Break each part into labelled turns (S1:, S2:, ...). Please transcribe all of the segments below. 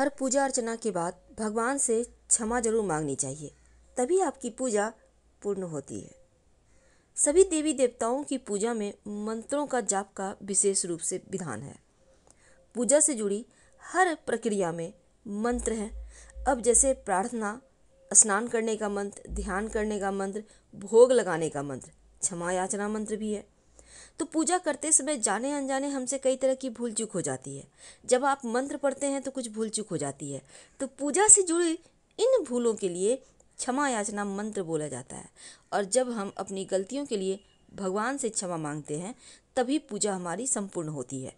S1: हर पूजा अर्चना के बाद भगवान से क्षमा जरूर मांगनी चाहिए तभी आपकी पूजा पूर्ण होती है सभी देवी देवताओं की पूजा में मंत्रों का जाप का विशेष रूप से विधान है पूजा से जुड़ी हर प्रक्रिया में मंत्र हैं अब जैसे प्रार्थना स्नान करने का मंत्र ध्यान करने का मंत्र भोग लगाने का मंत्र क्षमा याचना मंत्र भी है तो पूजा करते समय जाने अनजाने हमसे कई तरह की भूल चूक हो जाती है जब आप मंत्र पढ़ते हैं तो कुछ भूल चूक हो जाती है तो पूजा से जुड़ी इन भूलों के लिए क्षमा याचना मंत्र बोला जाता है और जब हम अपनी गलतियों के लिए भगवान से क्षमा मांगते हैं तभी पूजा हमारी संपूर्ण होती है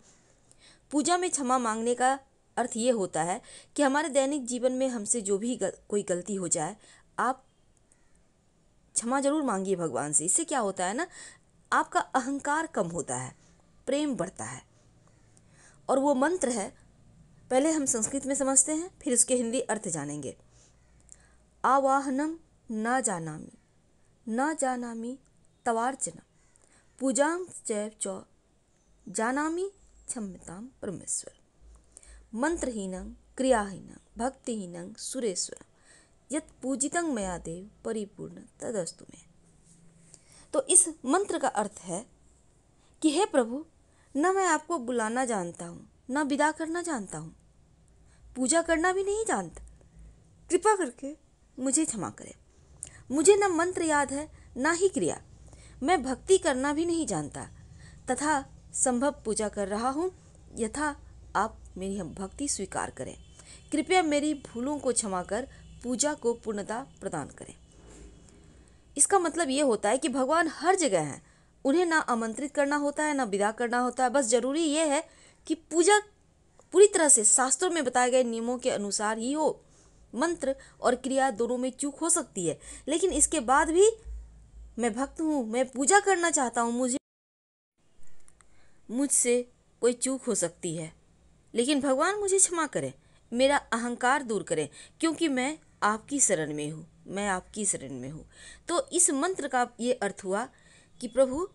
S1: पूजा में क्षमा मांगने का अर्थ ये होता है कि हमारे दैनिक जीवन में हमसे जो भी गल, कोई गलती हो जाए आप क्षमा जरूर मांगिए भगवान से इससे क्या होता है ना आपका अहंकार कम होता है प्रेम बढ़ता है और वो मंत्र है पहले हम संस्कृत में समझते हैं फिर उसके हिंदी अर्थ जानेंगे आवाहनम न जानामी न जानामी तवार्चना पूजा चैव चौ जानामी क्षम्यताम परमेश्वर मंत्रहीनं क्रियाहीनं भक्तिहीनं सुरेश्वर यत् पूजितं मया देव परिपूर्ण तदस्तु में तो इस मंत्र का अर्थ है कि हे प्रभु न मैं आपको बुलाना जानता हूँ न विदा करना जानता हूँ पूजा करना भी नहीं जानता कृपा करके मुझे क्षमा करें मुझे न मंत्र याद है न ही क्रिया मैं भक्ति करना भी नहीं जानता तथा संभव पूजा कर रहा हूँ यथा आप मेरी हम भक्ति स्वीकार करें कृपया मेरी भूलों को क्षमा कर पूजा को पूर्णता प्रदान करें इसका मतलब ये होता है कि भगवान हर जगह हैं उन्हें ना आमंत्रित करना होता है ना विदा करना होता है बस ज़रूरी यह है कि पूजा पूरी तरह से शास्त्रों में बताए गए नियमों के अनुसार ही हो मंत्र और क्रिया दोनों में चूक हो सकती है लेकिन इसके बाद भी मैं भक्त हूँ मैं पूजा करना चाहता हूँ मुझे मुझसे कोई चूक हो सकती है लेकिन भगवान मुझे क्षमा करें मेरा अहंकार दूर करें क्योंकि मैं आपकी शरण में हूँ मैं आपकी शरण में हूँ तो इस मंत्र का ये अर्थ हुआ कि प्रभु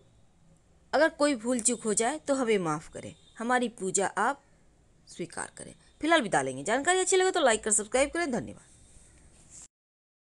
S1: अगर कोई भूल चूक हो जाए तो हमें माफ़ करें हमारी पूजा आप स्वीकार करें फिलहाल बिता लेंगे जानकारी अच्छी लगे तो लाइक कर सब्सक्राइब करें धन्यवाद